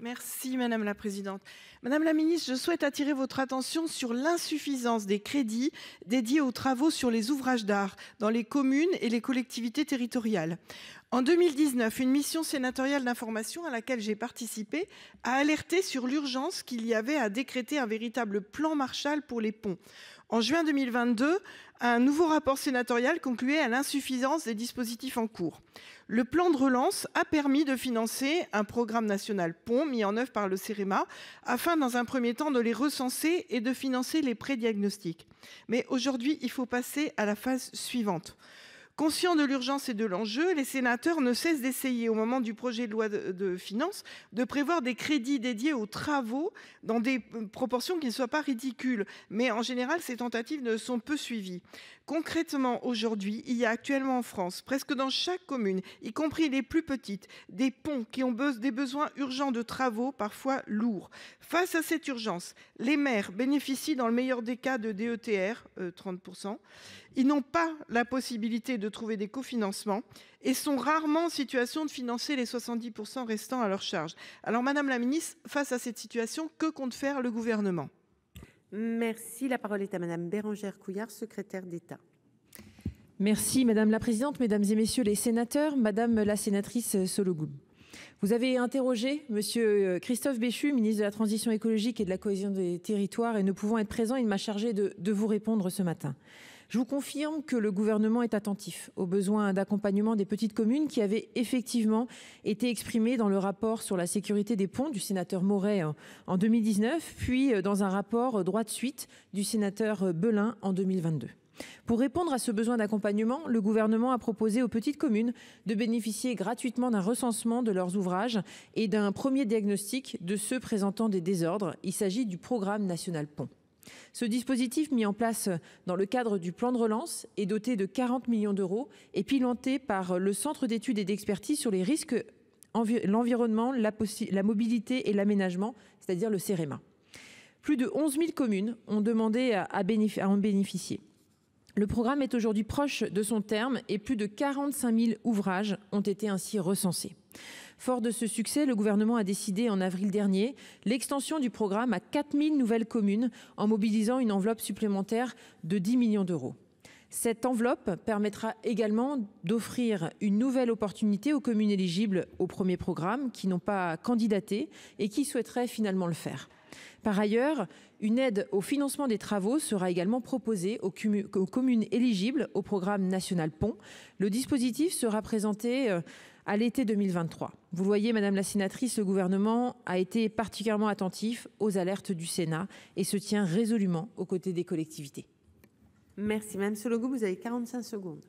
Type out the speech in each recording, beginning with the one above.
Merci madame la présidente, madame la Ministre, je souhaite attirer votre attention sur l'insuffisance des crédits dédiés aux travaux sur les ouvrages d'art dans les communes et les collectivités territoriales en 2019, une mission sénatoriale d'information à laquelle j'ai participé a alerté sur l'urgence qu'il y avait à décréter un véritable plan Marshall pour les ponts. En juin 2022, un nouveau rapport sénatorial concluait à l'insuffisance des dispositifs en cours. Le plan de relance a permis de financer un programme national pont mis en œuvre par le CEREMA afin dans un premier temps de les recenser et de financer les pré Mais aujourd'hui, il faut passer à la phase suivante. Conscients de l'urgence et de l'enjeu, les sénateurs ne cessent d'essayer, au moment du projet de loi de, finances, de prévoir des crédits dédiés aux travaux dans des euh, proportions qui ne soient pas ridicules. Mais en général, ces tentatives ne sont peu suivies. Concrètement, aujourd'hui, il y a actuellement en France, presque dans chaque commune, y compris les plus petites, des ponts qui ont des besoins urgents de travaux, parfois lourds. Face à cette urgence, les maires bénéficient dans le meilleur des cas de DETR, euh, 30%. Ils n'ont pas la possibilité de trouver des cofinancements et sont rarement en situation de financer les 70% restants à leur charge. Alors, Madame la Ministre, face à cette situation, que compte faire le gouvernement Merci. La parole est à Madame Bérangère Couillard, secrétaire d'État. Merci madame la présidente, mesdames et messieurs les sénateurs, madame la sénatrice sologoum Vous avez interrogé monsieur euh, Christophe Béchu, ministre de la Transition écologique et de la cohésion des territoires et ne pouvant être présent, il m'a chargé de vous répondre ce matin. Je vous confirme que le Gouvernement est attentif aux besoins d'accompagnement des petites communes, qui avaient effectivement été exprimés dans le rapport sur la sécurité des ponts du sénateur Moret hein, en 2019, puis euh, dans un rapport euh, droit de suite du sénateur euh, Belin en 2022. Pour répondre à ce besoin d'accompagnement, le Gouvernement a proposé aux petites communes de bénéficier gratuitement d'un recensement de leurs ouvrages et d'un premier diagnostic de ceux présentant des désordres. Il s'agit du programme national Pont. Ce dispositif, mis en place dans le cadre du plan de relance, est doté de 40 millions d'euros et piloté par le Centre d'études et d'expertise sur les risques, l'environnement, la mobilité et l'aménagement, c'est-à-dire le CEREMA. Plus de 11 000 communes ont demandé à en bénéficier. Le programme est aujourd'hui proche de son terme et plus de 45 000 ouvrages ont été ainsi recensés. Fort de ce succès, le Gouvernement a décidé, en avril dernier, l'extension du programme à 4000 nouvelles communes, en mobilisant une enveloppe supplémentaire de 10 millions d'euros. Cette enveloppe permettra également d'offrir une nouvelle opportunité aux communes éligibles au premier programme qui n'ont pas candidaté et qui souhaiteraient finalement le faire. Par ailleurs, une aide au financement des travaux sera également proposée aux, communes éligibles au programme national Pont. Le dispositif sera présenté euh, à l'été 2023. Vous voyez, madame la sénatrice, le Gouvernement a été particulièrement attentif aux alertes du Sénat et se tient résolument aux côtés des collectivités. Merci. Madame Sologo, vous avez 45 secondes.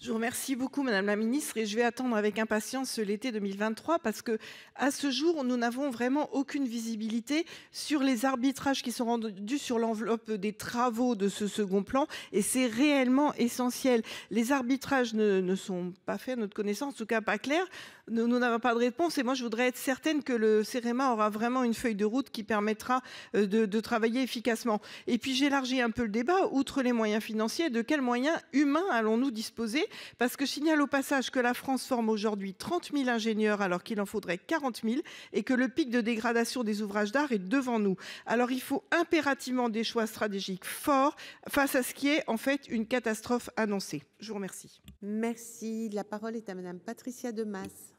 Je vous remercie beaucoup, Madame la Ministre, et je vais attendre avec impatience l'été 2023 parce que, à ce jour, nous n'avons vraiment aucune visibilité sur les arbitrages qui sont rendus sur l'enveloppe des travaux de ce second plan, et c'est réellement essentiel. Les arbitrages ne, sont pas faits à notre connaissance, en tout cas pas clairs. Nous, n'avons pas de réponse, et moi, je voudrais être certaine que le CEREMA aura vraiment une feuille de route qui permettra euh, de, de travailler efficacement. Et puis, j'élargis un peu le débat. Outre les moyens financiers de quels moyens humains allons-nous disposer Parce que je signale au passage que la France forme aujourd'hui 30 000 ingénieurs alors qu'il en faudrait 40 000 et que le pic de dégradation des ouvrages d'art est devant nous. Alors il faut impérativement des choix stratégiques forts face à ce qui est en fait une catastrophe annoncée. Je vous remercie. Merci. La parole est à Madame Patricia Demas.